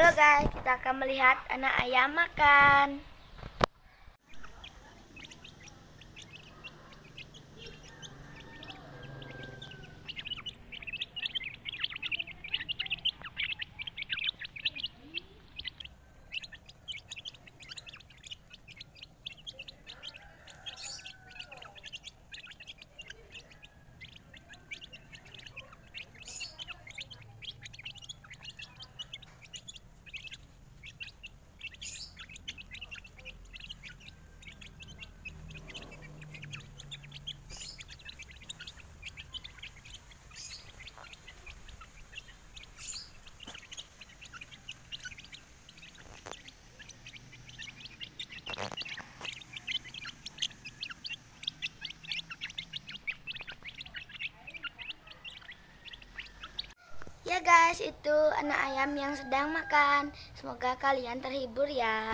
Halo guys, kita akan melihat anak ayam makan. Ya guys, itu anak ayam yang sedang makan. Semoga kalian terhibur ya.